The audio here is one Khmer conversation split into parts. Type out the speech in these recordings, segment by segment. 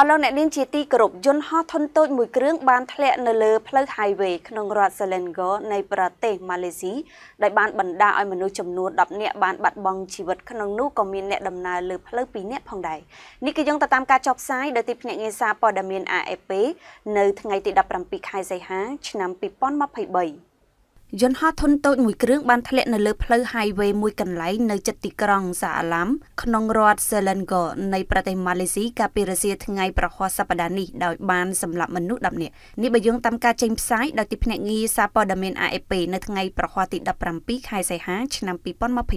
អស់លោកអ្នកនាងជាទីគោរពយន្តហោះធុនតូចមួយគ្រឿងបានធ្លាក់នៅលើផ្លូវ highway ក្នុងរដ្ឋ Selangor នៃប្រទេសម៉ាឡេស៊ីដែលបានបណ្ដាលឲ្យមនុស្សចំនួន10នាក់បានបាត់បង់ជីវិតក្នុងនោះក៏មានអ្នកដំណើរលើផ្លូវ2នាក់ផងដែរនេះគឺយោងទៅតាមការចុះផ្សាយដោយទីភ្នាក់ងារសារព័ត៌មាន AFP នៅថ្ងៃទី17ខែសីហាឆ្នាំ2023យន្តហោះធុនតូចមួយគ្រឿងបានធ្លាក់នៅលើផ្លូវ highway មួយកន្លែងនៅជិតទីក្រុងសាអាឡាំក្នុងរដ្ឋ Selangor នៃប្រទេសម៉ាឡេស៊ីកាលពីរសៀលថ្ងៃប្រហ័សសប្តាហ៍នេះដោយបានសម្លាប់មនុស្ស10នាក់នេះបើយោងតាមការចេញផ្សាយដោយទីភ្នាក់ងារសារព័ត៌មាន AFP នៅថ្ងៃប្រហ័សទី17ខែសីហាឆ្នាំ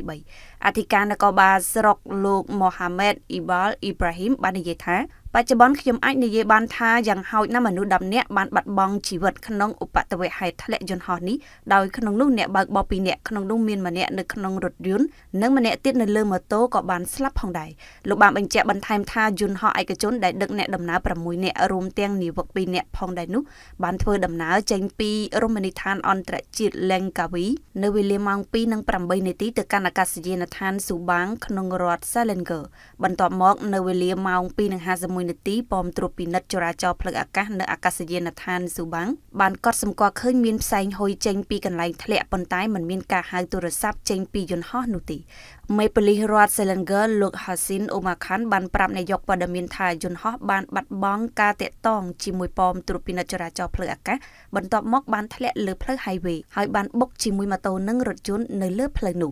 2023អធិការនគរបាលស្រុកលោក Mohammed Ibal Ibrahim បាននិយាយថាបច្ចុប្បន្នខ្ញុំអាចនិយាយបានថាយ៉ាងហោចណាស់មនុស្ស10នាក់បានបាត់បង់ជីវិតក្នុងឧបទ្ទវហេតុធ្លាក់យន្តហោះនេះដោយក្នុងនោះអ្នកបើកបរ2នាក់ក្នុងនោះមានម្នាក់នៅក្នុងរថយន្តនិងម្នាក់ទៀតនៅលើម៉ូតូក៏បានស្លាប់ផងដែរលោកបានបញ្ជាក់បន្ថែមថាយន្តហោះឯកជនដែលដឹកអ្នកដំណើរ6នាក់រួមទាំងនាវិក2នាក់ផងដែរនោះបានធ្វើដំណើរចេញពីរមណីយដ្ឋានអន្តរជាតិលេងកាវីនៅវេលាម៉ោង2:08នាទីទៅកាន់អាកាសយានដ្ឋានស៊ូបាងក្នុងរដ្ឋ Selinger បន្ទាប់មកនៅវេលាម៉ោង2:51 1នាទីប៉មត្រួតពិនិត្យចរាចរណ៍ផ្លូវអាកាសនៅអាកាសយានដ្ឋានស៊ូបាំងបានកត់សម្គាល់ឃើញមានផ្សែងហុយចេញពីកន្លែងធ្លាក់ប៉ុន្តែមិនមានការហៅទូរស័ព្ទចេញពីយន្តហោះនោះទេមេប៉ូលីសរដ្ឋ Selangor លោក Hasin Omar Khan បានប្រាប់នាយកព័ត៌មានថាយន្តហោះបានបាត់បង់ការតាក់ទងជាមួយប៉មត្រួតពិនិត្យចរាចរណ៍ផ្លូវអាកាសបន្ទាប់មកបានធ្លាក់លើផ្លូវ highway ហើយបានបុកជាមួយម៉ូតូនិងរថយន្តនៅលើផ្លូវនោះ